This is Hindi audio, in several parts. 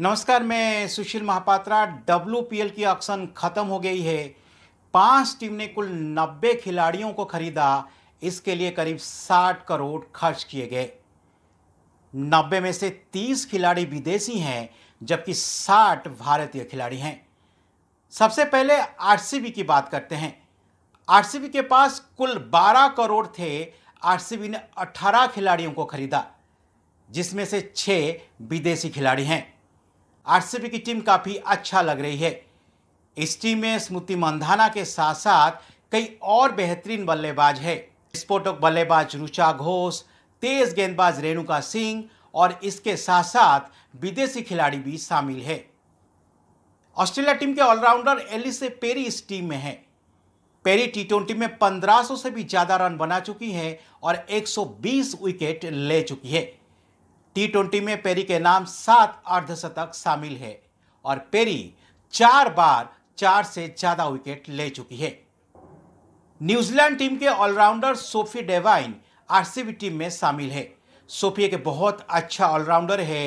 नमस्कार मैं सुशील महापात्रा डब्ल्यू की ऑक्शन खत्म हो गई है पांच टीम ने कुल 90 खिलाड़ियों को खरीदा इसके लिए करीब 60 करोड़ खर्च किए गए 90 में से 30 खिलाड़ी विदेशी हैं जबकि 60 भारतीय खिलाड़ी हैं सबसे पहले आर की बात करते हैं आर के पास कुल 12 करोड़ थे आर ने 18 खिलाड़ियों को खरीदा जिसमें से छः विदेशी खिलाड़ी हैं आरसीबी की टीम काफ़ी अच्छा लग रही है इस टीम में स्मृति मंधाना के साथ साथ कई और बेहतरीन बल्लेबाज है स्फोटक बल्लेबाज रुचा घोष तेज गेंदबाज रेणुका सिंह और इसके साथ साथ विदेशी खिलाड़ी भी शामिल है ऑस्ट्रेलिया टीम के ऑलराउंडर एलिस पेरी इस टीम में है पेरी टी ट्वेंटी में 1500 से भी ज़्यादा रन बना चुकी है और 120 विकेट ले चुकी है टी ट्वेंटी में पेरी के नाम सात अर्धशतक शामिल है और पेरी चार बार चार से ज़्यादा विकेट ले चुकी है न्यूजीलैंड टीम के all rounder Sophie Devine RCB team में शामिल है सोफी एक बहुत अच्छा ऑलराउंडर है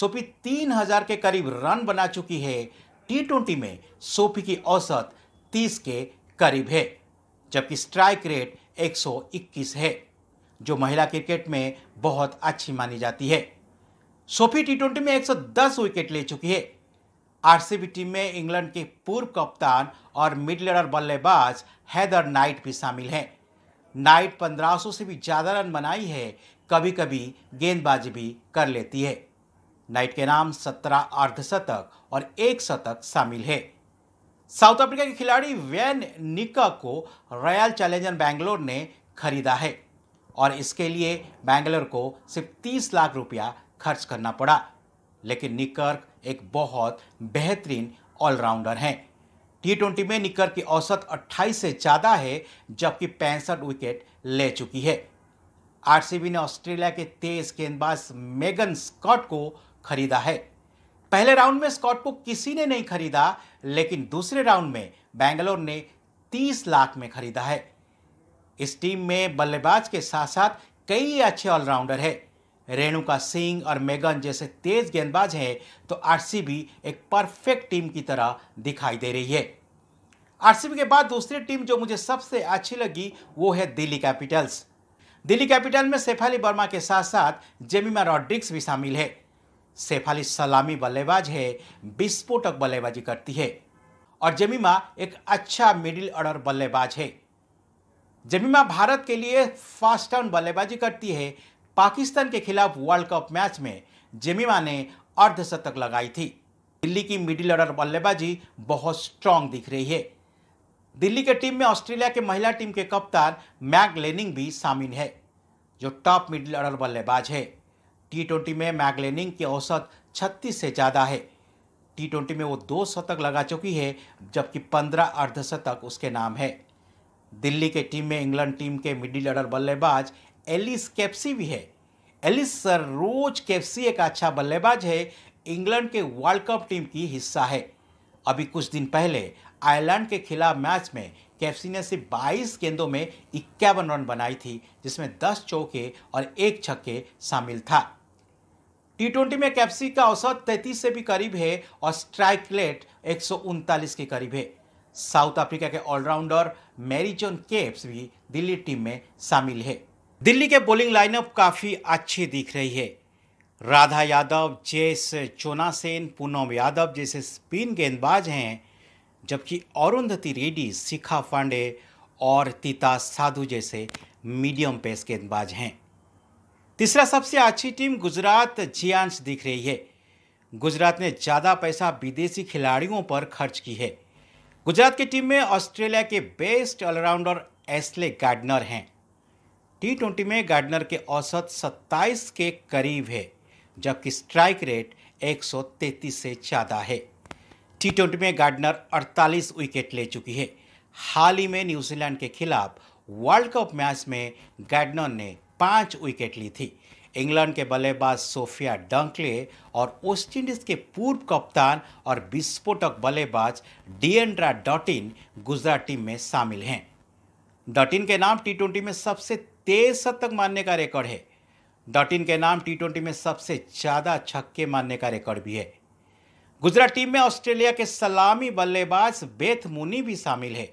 सोफी तीन हजार के करीब रन बना चुकी है टी ट्वेंटी में सोफी की औसत तीस के करीब है जबकि स्ट्राइक रेट 121 है जो महिला क्रिकेट में बहुत अच्छी मानी जाती है सोफी टी ट्वेंटी में 110 विकेट ले चुकी है आरसीबी टीम में इंग्लैंड के पूर्व कप्तान और मिडलेडर बल्लेबाज हैदर नाइट भी शामिल हैं नाइट 1500 से भी ज़्यादा रन बनाई है कभी कभी गेंदबाजी भी कर लेती है नाइट के नाम 17 अर्धशतक और एक शतक शामिल है साउथ अफ्रीका के खिलाड़ी वैन निका को रॉयल चैलेंजर बैंगलोर ने खरीदा है और इसके लिए बैंगलोर को सिर्फ 30 लाख रुपया खर्च करना पड़ा लेकिन निकर्क एक बहुत बेहतरीन ऑलराउंडर हैं टी ट्वेंटी में निकर की औसत 28 से ज़्यादा है जबकि पैंसठ विकेट ले चुकी है आरसीबी ने ऑस्ट्रेलिया के तेज गेंदबाज मेगन स्कॉट को खरीदा है पहले राउंड में स्कॉट को किसी ने नहीं खरीदा लेकिन दूसरे राउंड में बेंगलोर ने 30 लाख में खरीदा है इस टीम में बल्लेबाज के साथ साथ कई अच्छे ऑलराउंडर हैं रेणुका सिंह और मेगन जैसे तेज गेंदबाज हैं तो आरसीबी एक परफेक्ट टीम की तरह दिखाई दे रही है आरसीबी के बाद दूसरी टीम जो मुझे सबसे अच्छी लगी वो है दिल्ली कैपिटल्स दिल्ली कैपिटल में सेफाली वर्मा के साथ साथ जेमिमा रॉड्रिक्स भी शामिल है सेफाली सलामी बल्लेबाज है विस्फोटक बल्लेबाजी करती है और जेमिमा एक अच्छा मिडिल ऑर्डर बल्लेबाज है जेमिमा भारत के लिए फास्ट टाउन बल्लेबाजी करती है पाकिस्तान के खिलाफ वर्ल्ड कप मैच में जेमिमा ने अर्धशतक लगाई थी दिल्ली की मिडिल ऑर्डर बल्लेबाजी बहुत स्ट्रांग दिख रही है दिल्ली के टीम में ऑस्ट्रेलिया के महिला टीम के कप्तान मैग लेनिंग भी शामिल है जो टॉप मिडिल ऑर्डर बल्लेबाज है टी ट्वेंटी में मैग लेनिंग की औसत छत्तीस से ज़्यादा है टी ट्वेंटी में वो दो शतक लगा चुकी है जबकि पंद्रह अर्धशतक उसके नाम है दिल्ली के टीम में इंग्लैंड टीम के मिडिल ऑर्डर बल्लेबाज एलिस कैप्सी भी है एलिस सर रोज कैप्सी एक अच्छा बल्लेबाज है इंग्लैंड के वर्ल्ड कप टीम की हिस्सा है अभी कुछ दिन पहले आयरलैंड के खिलाफ मैच में कैप्सी ने सिर्फ बाईस गेंदों में इक्यावन रन बनाई थी जिसमें दस चौके और एक छक्के शामिल था टी ट्वेंटी में कैप्सी का औसत तैंतीस से भी करीब है और स्ट्राइक रेट एक के करीब है साउथ अफ्रीका के ऑलराउंडर मैरीजोन केप्स भी दिल्ली टीम में शामिल है दिल्ली के बॉलिंग लाइनअप काफ़ी अच्छी दिख रही है राधा यादव जेस चोनासेन पूनम यादव जैसे स्पिन गेंदबाज हैं जबकि औरंधति रेड्डी शिखा पांडे और तीता साधु जैसे मीडियम पेस गेंदबाज हैं तीसरा सबसे अच्छी टीम गुजरात जियांश दिख रही है गुजरात ने ज़्यादा पैसा विदेशी खिलाड़ियों पर खर्च की है गुजरात की टीम में ऑस्ट्रेलिया के बेस्ट ऑलराउंडर एस्ले गार्डनर हैं टी में गार्डनर के औसत 27 के करीब है जबकि स्ट्राइक रेट 133 से ज़्यादा है टी में गार्डनर 48 विकेट ले चुकी है हाल ही में न्यूजीलैंड के खिलाफ वर्ल्ड कप मैच में गार्डनर ने पाँच विकेट ली थी इंग्लैंड के बल्लेबाज सोफिया डंकले और वेस्टइंडीज के पूर्व कप्तान और विस्फोटक बल्लेबाज डिएंड्रा डॉटिन गुजरात टीम में शामिल हैं डटिन के नाम टी ट्वेंटी में सबसे तेज शतक मारने का रिकॉर्ड है डटिन के नाम टी ट्वेंटी में सबसे ज़्यादा छक्के मारने का रिकॉर्ड भी है गुजरात टीम में ऑस्ट्रेलिया के सलामी बल्लेबाज बेथ मुनी भी शामिल है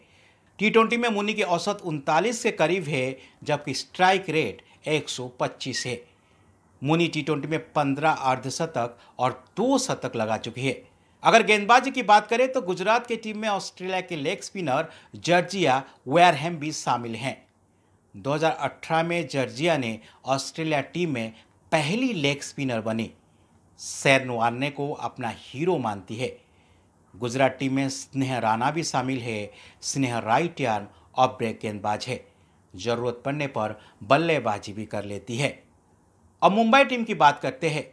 टी ट्वेंटी में मुनी की औसत उनतालीस के करीब है जबकि स्ट्राइक रेट 125 है मुनी टी ट्वेंटी में 15 अर्धशतक और दो शतक लगा चुकी है अगर गेंदबाजी की बात करें तो गुजरात की टीम में ऑस्ट्रेलिया के लेग स्पिनर जर्जिया वेयरहैम भी शामिल हैं 2018 में जर्जिया ने ऑस्ट्रेलिया टीम में पहली लेग स्पिनर बनी सैर नोआरने को अपना हीरो मानती है गुजरात टीम में स्नेह राणा भी शामिल है स्नेह राइट आर्म और ब्रेक गेंदबाज है जरूरत पड़ने पर बल्लेबाजी भी कर लेती है और मुंबई टीम की बात करते हैं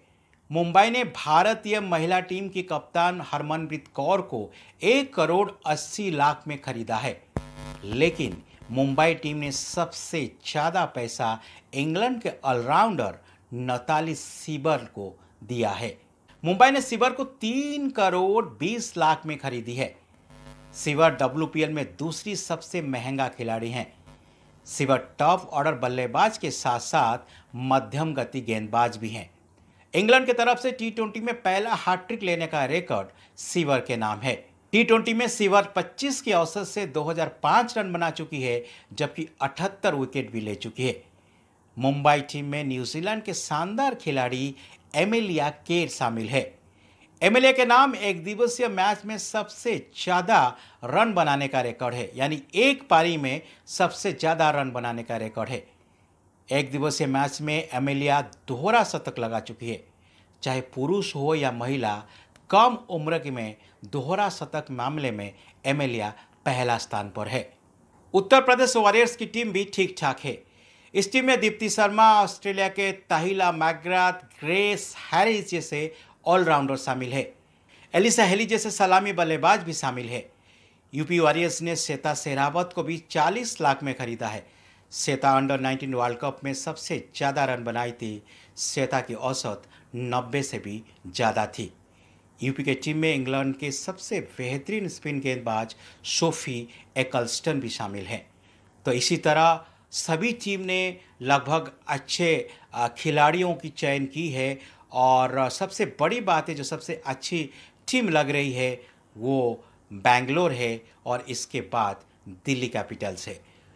मुंबई ने भारतीय महिला टीम की कप्तान हरमनप्रीत कौर को एक करोड़ अस्सी लाख में खरीदा है लेकिन मुंबई टीम ने सबसे ज़्यादा पैसा इंग्लैंड के ऑलराउंडर नताली सीबर को दिया है मुंबई ने सीबर को तीन करोड़ बीस लाख में खरीदी है सीवर डब्ल्यू में दूसरी सबसे महंगा खिलाड़ी हैं सीवर टॉप ऑर्डर बल्लेबाज के साथ साथ मध्यम गति गेंदबाज भी हैं इंग्लैंड की तरफ से टी में पहला हार्ट्रिक लेने का रिकॉर्ड सीवर के नाम है टी में सीवर 25 की औसत से 2005 रन बना चुकी है जबकि 78 विकेट भी ले चुकी है मुंबई टीम में न्यूजीलैंड के शानदार खिलाड़ी एमिलिया केर शामिल है एमएलए के नाम एक दिवसीय मैच में सबसे ज़्यादा रन बनाने का रिकॉर्ड है यानी एक पारी में सबसे ज़्यादा रन बनाने का रिकॉर्ड है एक दिवसीय मैच में एमेलिया दोहरा शतक लगा चुकी है चाहे पुरुष हो या महिला कम उम्र में दोहरा शतक मामले में एमेलिया पहला स्थान पर है उत्तर प्रदेश वॉरियर्स की टीम भी ठीक ठाक है इस टीम में दीप्ति शर्मा ऑस्ट्रेलिया के ताहिला मैग्राथ ग्रेस हैरिस जैसे ऑलराउंडर शामिल है एलिसा हेली जैसे सलामी बल्लेबाज भी शामिल है यूपी वॉरियर्स ने श्वेता शेरावत को भी 40 लाख में खरीदा है श्वेता अंडर 19 वर्ल्ड कप में सबसे ज़्यादा रन बनाई थी श्वेता की औसत 90 से भी ज़्यादा थी यूपी के टीम में इंग्लैंड के सबसे बेहतरीन स्पिन गेंदबाज सोफी एकल्स्टन भी शामिल हैं तो इसी तरह सभी टीम ने लगभग अच्छे खिलाड़ियों की चयन की है और सबसे बड़ी बात है जो सबसे अच्छी टीम लग रही है वो बैंगलोर है और इसके बाद दिल्ली कैपिटल्स है